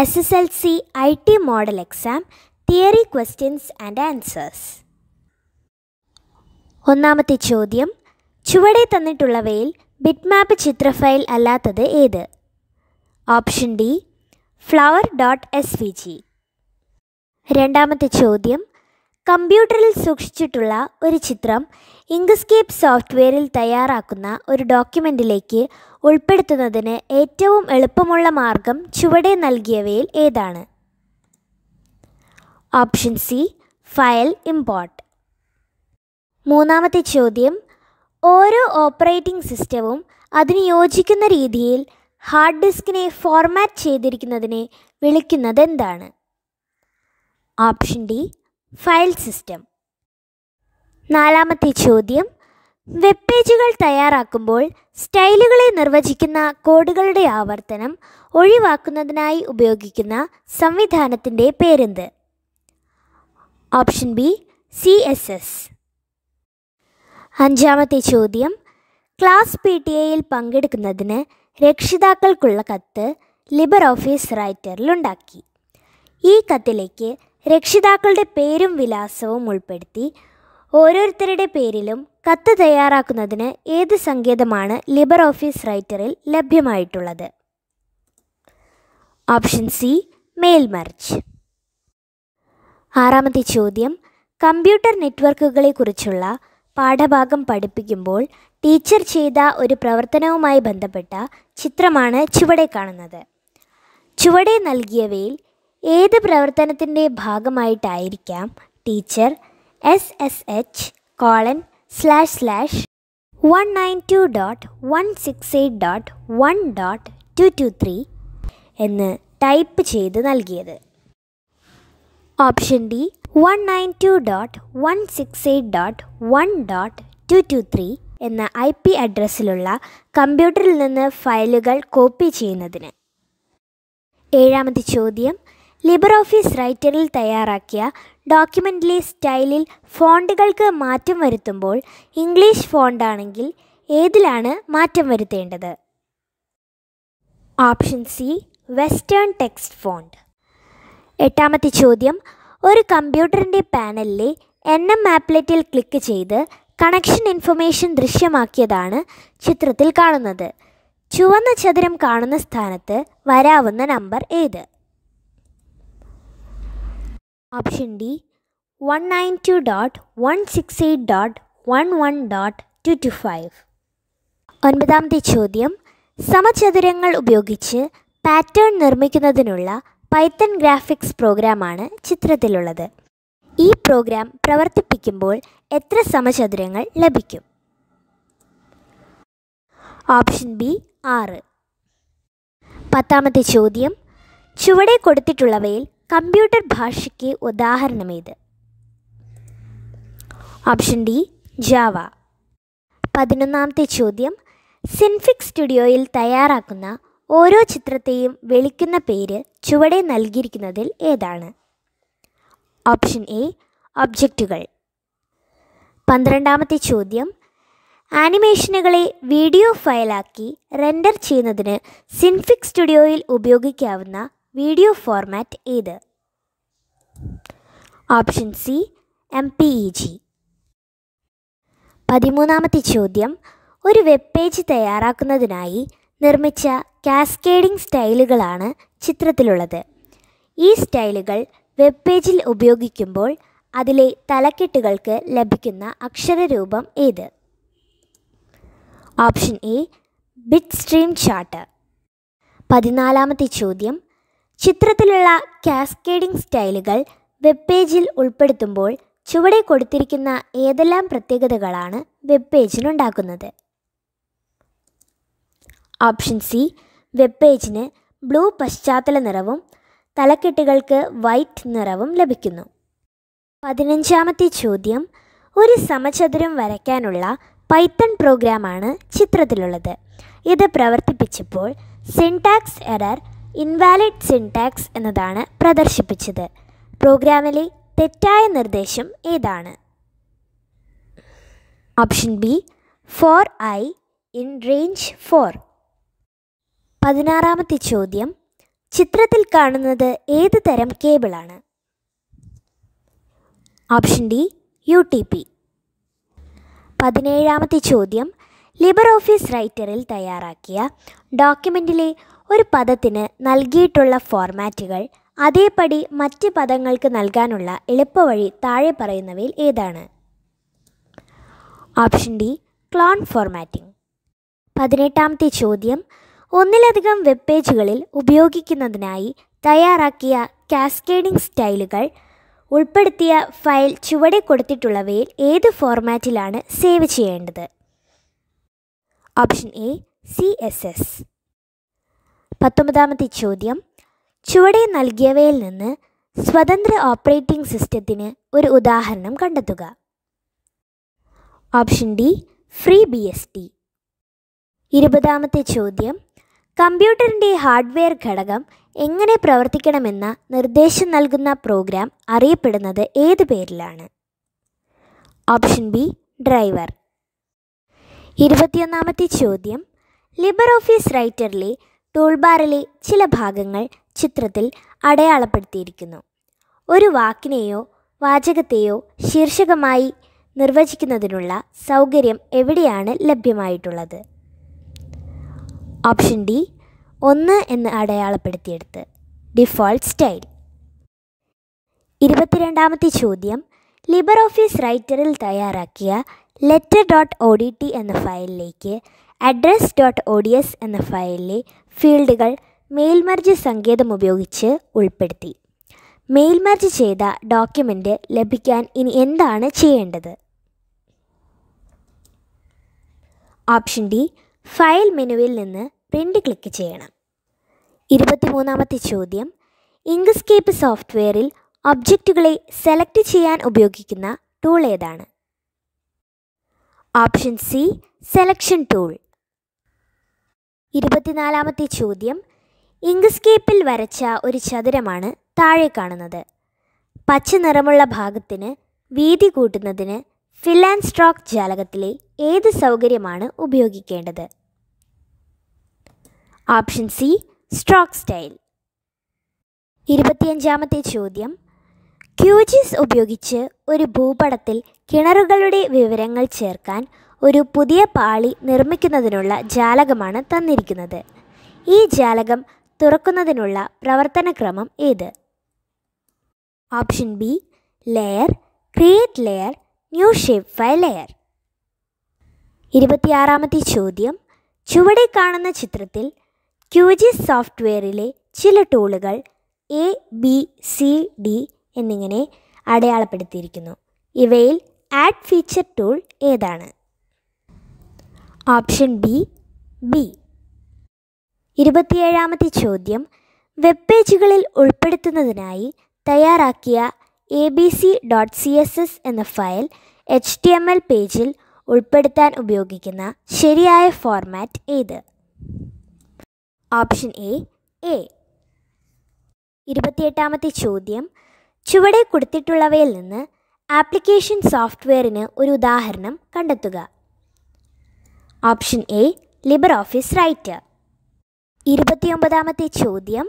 S S L C I T model exam theory questions and answers ഒന്നാമത്തെ ചോദ്യം ചുവടെ തന്നിട്ടുള്ളവയിൽ മാപ്പ് ചിത്ര ഫയൽ അല്ലാത്തത് ഏത് option D flower dot S V G രണ്ടാമത്തെ ചോദ്യം കമ്പ്യൂട്ടറിൽ സൂക്ഷിച്ചിട്ടുള്ള ഒരു ചിത്രം ഇങ്ക്സ്കേപ്പ് സോഫ്റ്റ്വെയറിൽ തയ്യാറാക്കുന്ന ഒരു ഡോക്യുമെൻറ്റിലേക്ക് ഉൾപ്പെടുത്തുന്നതിന് ഏറ്റവും എളുപ്പമുള്ള മാർഗം ചുവടെ നൽകിയവയിൽ ഏതാണ് ഓപ്ഷൻ സി ഫയൽ ഇമ്പോർട്ട് മൂന്നാമത്തെ ചോദ്യം ഓരോ ഓപ്പറേറ്റിംഗ് സിസ്റ്റവും അതിന് യോജിക്കുന്ന രീതിയിൽ ഹാർഡ് ഡിസ്കിനെ ഫോർമാറ്റ് ചെയ്തിരിക്കുന്നതിനെ വിളിക്കുന്നത് എന്താണ് ഓപ്ഷൻ ഡി ഫയൽ സിസ്റ്റം നാലാമത്തെ ചോദ്യം വെബ് പേജുകൾ തയ്യാറാക്കുമ്പോൾ സ്റ്റൈലുകളെ നിർവചിക്കുന്ന കോഡുകളുടെ ആവർത്തനം ഒഴിവാക്കുന്നതിനായി ഉപയോഗിക്കുന്ന സംവിധാനത്തിൻ്റെ പേരെന്ത് option B C S S അഞ്ചാമത്തെ ചോദ്യം ക്ലാസ് പി ടി എയിൽ പങ്കെടുക്കുന്നതിന് രക്ഷിതാക്കൾക്കുള്ള കത്ത് ലിബർ ഓഫീസ് റൈറ്ററിലുണ്ടാക്കി ഈ കത്തിലേക്ക് രക്ഷിതാക്കളുടെ പേരും വിലാസവും ഉൾപ്പെടുത്തി ഓരോരുത്തരുടെ പേരിലും കത്ത് തയ്യാറാക്കുന്നതിന് ഏത് സങ്കേതമാണ് ലിബർ ഓഫീസ് റൈറ്ററിൽ ലഭ്യമായിട്ടുള്ളത് ഓപ്ഷൻ സി മെയിൽമർച്ച് ആറാമത്തെ ചോദ്യം കമ്പ്യൂട്ടർ നെറ്റ്വർക്കുകളെക്കുറിച്ചുള്ള പാഠഭാഗം പഠിപ്പിക്കുമ്പോൾ ടീച്ചർ ചെയ്ത ഒരു പ്രവർത്തനവുമായി ബന്ധപ്പെട്ട ചിത്രമാണ് ചുവടെ കാണുന്നത് ചുവടെ നൽകിയവയിൽ ഏത് പ്രവർത്തനത്തിൻ്റെ ഭാഗമായിട്ടായിരിക്കാം teacher S S H colon slash slash one nine two dot one six eight dot one dot two two three എന്ന് ടൈപ്പ് ചെയ്ത് നൽകിയത് option D one nine two dot one six eight dot one dot two two three എന്ന I P അഡ്രസ്സിലുള്ള കമ്പ്യൂട്ടറിൽ നിന്ന് ഫയലുകൾ copy ചെയ്യുന്നതിന് ഏഴാമത്തെ ചോദ്യം ലിബർ ഓഫീസ് റൈറ്ററിൽ തയ്യാറാക്കിയ ഡോക്യുമെൻ്റിലെ സ്റ്റൈലിൽ ഫോണ്ടുകൾക്ക് മാറ്റം വരുത്തുമ്പോൾ ഇംഗ്ലീഷ് ഫോണ്ടാണെങ്കിൽ ഏതിലാണ് മാറ്റം വരുത്തേണ്ടത് option C western text font എട്ടാമത്തെ ചോദ്യം ഒരു കമ്പ്യൂട്ടറിൻ്റെ പാനലിലെ എൻ എം ആപ്ലെറ്റിൽ ക്ലിക്ക് ചെയ്ത് കണക്ഷൻ ഇൻഫർമേഷൻ ദൃശ്യമാക്കിയതാണ് ചിത്രത്തിൽ കാണുന്നത് ചുവന്ന ചതുരം കാണുന്ന സ്ഥാനത്ത് വരാവുന്ന നമ്പർ ഏത് option D one nine two dot one six eight dot one one dot two two five ഒൻപതാമത്തെ ചോദ്യം സമചതുരങ്ങൾ ഉപയോഗിച്ച് പാറ്റേൺ നിർമ്മിക്കുന്നതിനുള്ള പൈത്തൺ ഗ്രാഫിക്സ് പ്രോഗ്രാമാണ് ചിത്രത്തിലുള്ളത് ഈ പ്രോഗ്രാം പ്രവർത്തിപ്പിക്കുമ്പോൾ എത്ര സമചതുരങ്ങൾ ലഭിക്കും ഓപ്ഷൻ ബി ആറ് പത്താമത്തെ ചോദ്യം ചുവടെ കൊടുത്തിട്ടുള്ളവയിൽ കമ്പ്യൂട്ടർ ഭാഷയ്ക്ക് ഉദാഹരണമേത് ഓപ്ഷൻ ഡി ജാവ പതിനൊന്നാമത്തെ ചോദ്യം സിൻഫിക് സ്റ്റുഡിയോയിൽ തയ്യാറാക്കുന്ന ഓരോ ചിത്രത്തെയും വിളിക്കുന്ന പേര് ചുവടെ നൽകിയിരിക്കുന്നതിൽ ഏതാണ് ഓപ്ഷൻ എ ഒബ്ജക്റ്റുകൾ പന്ത്രണ്ടാമത്തെ ചോദ്യം ആനിമേഷനുകളെ വീഡിയോ ഫയലാക്കി റെൻഡർ ചെയ്യുന്നതിന് സിൻഫിക് സ്റ്റുഡിയോയിൽ ഉപയോഗിക്കാവുന്ന വീഡിയോ ഫോർമാറ്റ് ഏത് option C M P E G പതിമൂന്നാമത്തെ ചോദ്യം ഒരു വെബ് പേജ് തയ്യാറാക്കുന്നതിനായി നിർമ്മിച്ച കാസ്കേഡിംഗ് സ്റ്റൈലുകളാണ് ചിത്രത്തിലുള്ളത് ഈ സ്റ്റൈലുകൾ വെബ് പേജിൽ ഉപയോഗിക്കുമ്പോൾ അതിലെ തലക്കെട്ടുകൾക്ക് ലഭിക്കുന്ന അക്ഷരരൂപം ഏത് option A bit stream chart പതിനാലാമത്തെ ചോദ്യം ചിത്രത്തിലുള്ള കാസ്കേഡിംഗ് സ്റ്റൈലുകൾ വെബ് പേജിൽ ഉൾപ്പെടുത്തുമ്പോൾ ചുവടെ കൊടുത്തിരിക്കുന്ന ഏതെല്ലാം പ്രത്യേകതകളാണ് വെബ് പേജിനുണ്ടാക്കുന്നത് ഓപ്ഷൻ സി വെബ് പേജിന് ബ്ലൂ പശ്ചാത്തല നിറവും തലക്കെട്ടുകൾക്ക് വൈറ്റ് നിറവും ലഭിക്കുന്നു പതിനഞ്ചാമത്തെ ചോദ്യം ഒരു സമചതുരം വരയ്ക്കാനുള്ള പൈത്തൺ പ്രോഗ്രാമാണ് ചിത്രത്തിലുള്ളത് ഇത് പ്രവർത്തിപ്പിച്ചപ്പോൾ സിൻടാക്സ് എറർ ഇൻവാലിഡ് സിൻടാക്സ് എന്നതാണ് പ്രദർശിപ്പിച്ചത് പ്രോഗ്രാമിലെ തെറ്റായ നിർദ്ദേശം ഏതാണ് option B for I in range for പതിനാറാമത്തെ ചോദ്യം ചിത്രത്തിൽ കാണുന്നത് ഏത് തരം കേബിളാണ് option D U T P പതിനേഴാമത്തെ ചോദ്യം ലിബർ ഓഫീസ് റൈറ്ററിൽ തയ്യാറാക്കിയ ഡോക്യുമെൻറ്റിലെ ഒരു പദത്തിന് നൽകിയിട്ടുള്ള ഫോർമാറ്റുകൾ അതേപടി മറ്റ് പദങ്ങൾക്ക് നൽകാനുള്ള എളുപ്പവഴി താഴെ പറയുന്നവയിൽ ഏതാണ് ഓപ്ഷൻ ഡി ക്ലോൺ ഫോർമാറ്റിംഗ് പതിനെട്ടാമത്തെ ചോദ്യം ഒന്നിലധികം വെബ് പേജുകളിൽ ഉപയോഗിക്കുന്നതിനായി തയ്യാറാക്കിയ കാസ്കേഡിംഗ് സ്റ്റൈലുകൾ ഉൾപ്പെടുത്തിയ ഫയൽ ചുവടെ കൊടുത്തിട്ടുള്ളവയിൽ ഏത് ഫോർമാറ്റിലാണ് സേവ് ചെയ്യേണ്ടത് option A C S S പത്തൊമ്പതാമത്തെ ചോദ്യം ചുവടെ നൽകിയവയിൽ നിന്ന് സ്വതന്ത്ര ഓപ്പറേറ്റിംഗ് സിസ്റ്റത്തിന് ഒരു ഉദാഹരണം കണ്ടെത്തുക option D free B S T ഇരുപതാമത്തെ ചോദ്യം കമ്പ്യൂട്ടറിൻ്റെ ഹാർഡ്വെയർ ഘടകം എങ്ങനെ പ്രവർത്തിക്കണമെന്ന നിർദ്ദേശം നൽകുന്ന പ്രോഗ്രാം അറിയപ്പെടുന്നത് ഏത് പേരിലാണ് ഓപ്ഷൻ ബി ഡ്രൈവർ ഇരുപത്തിയൊന്നാമത്തെ ചോദ്യം ലിബർ ഓഫീസ് റൈറ്ററിലെ ടൂൾബാറിലെ ചില ഭാഗങ്ങൾ ചിത്രത്തിൽ അടയാളപ്പെടുത്തിയിരിക്കുന്നു ഒരു വാക്കിനെയോ വാചകത്തെയോ ശീർഷകമായി നിർവചിക്കുന്നതിനുള്ള സൗകര്യം എവിടെയാണ് ലഭ്യമായിട്ടുള്ളത് ഓപ്ഷൻ ഡി ഒന്ന് എന്ന് അടയാളപ്പെടുത്തിയെടുത്ത് ഡിഫോൾട്ട് സ്റ്റൈൽ ഇരുപത്തിരണ്ടാമത്തെ ചോദ്യം ലിബർ ഓഫീസ് റൈറ്ററിൽ തയ്യാറാക്കിയ letter dot O D T എന്ന ഫയലിലേക്ക് address dot O D S എന്ന ഫയലിലെ ഫീൽഡുകൾ മേൽമർജ് സങ്കേതം ഉപയോഗിച്ച് ഉൾപ്പെടുത്തി മേൽമർജ് ചെയ്ത ഡോക്യുമെൻ്റ് ലഭിക്കാൻ ഇനി എന്താണ് ചെയ്യേണ്ടത് ഓപ്ഷൻ ഡി ഫയൽ മെനുവിൽ നിന്ന് പ്രിൻ്റ് ക്ലിക്ക് ചെയ്യണം ഇരുപത്തിമൂന്നാമത്തെ ചോദ്യം ഇങ്ക്സ്കേപ്പ് സോഫ്റ്റ്വെയറിൽ ഒബ്ജക്റ്റുകളെ സെലക്ട് ചെയ്യാൻ ഉപയോഗിക്കുന്ന ടൂൾ ഏതാണ് ഓപ്ഷൻ സി സെലക്ഷൻ ടൂൾ ഇരുപത്തിനാലാമത്തെ ചോദ്യം ഇങ്ക്സ്കേപ്പിൽ വരച്ച ഒരു ചതുരമാണ് താഴെ കാണുന്നത് പച്ച നിറമുള്ള ഭാഗത്തിന് വീതി കൂട്ടുന്നതിന് ഫിൽ ആൻഡ് സ്ട്രോക്ക് ജാലകത്തിലെ ഏത് സൗകര്യമാണ് ഉപയോഗിക്കേണ്ടത് ഓപ്ഷൻ സി സ്ട്രോക്ക് സ്റ്റൈൽ ഇരുപത്തിയഞ്ചാമത്തെ ചോദ്യം ക്യൂജിസ് ഉപയോഗിച്ച് ഒരു ഭൂപടത്തിൽ കിണറുകളുടെ വിവരങ്ങൾ ചേർക്കാൻ ഒരു പുതിയ പാളി നിർമ്മിക്കുന്നതിനുള്ള ജാലകമാണ് തന്നിരിക്കുന്നത് ഈ ജാലകം തുറക്കുന്നതിനുള്ള പ്രവർത്തനക്രമം ഏത് option B layer create layer new shapefile layer ഇരുപത്തിയാറാമത്തെ ചോദ്യം ചുവടെ കാണുന്ന ചിത്രത്തിൽ ക്യൂജി സോഫ്റ്റ്വെയറിലെ ചില ടൂളുകൾ എ ബി സി ഡി എന്നിങ്ങനെ അടയാളപ്പെടുത്തിയിരിക്കുന്നു ഇവയിൽ ആഡ് ഫീച്ചർ ടൂൾ ഏതാണ് ഓപ്ഷൻ ബി ബി ഇരുപത്തിയേഴാമത്തെ ചോദ്യം വെബ് പേജുകളിൽ ഉൾപ്പെടുത്തുന്നതിനായി തയ്യാറാക്കിയ A B C dot C S S എന്ന file H T M L പേജിൽ ഉൾപ്പെടുത്താൻ ഉപയോഗിക്കുന്ന ശരിയായ ഫോർമാറ്റ് ഏത് ഓപ്ഷൻ എ എ ഇരുപത്തിയെട്ടാമത്തെ ചോദ്യം ചുവടെ കൊടുത്തിട്ടുള്ളവയിൽ നിന്ന് ആപ്ലിക്കേഷൻ സോഫ്റ്റ്വെയറിന് ഒരു ഉദാഹരണം കണ്ടെത്തുക option A Libre Office writer ഇരുപത്തിയൊമ്പതാമത്തെ ചോദ്യം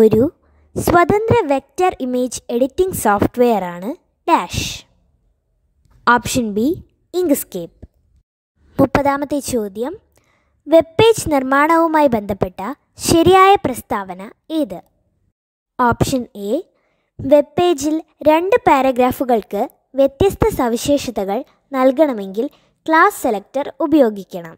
ഒരു സ്വതന്ത്ര വെക്റ്റർ ഇമേജ് എഡിറ്റിംഗ് സോഫ്റ്റ്വെയർ ആണ് ഡാഷ് ഓപ്ഷൻ ബി ഇങ്ക്സ്കേപ്പ് മുപ്പതാമത്തെ ചോദ്യം വെബ് പേജ് നിർമ്മാണവുമായി ബന്ധപ്പെട്ട ശരിയായ പ്രസ്താവന ഏത് ഓപ്ഷൻ എ വെബ് പേജിൽ രണ്ട് പാരഗ്രാഫുകൾക്ക് വ്യത്യസ്ത സവിശേഷതകൾ നൽകണമെങ്കിൽ ക്ലാസ് സെലക്ടർ ഉപയോഗിക്കണം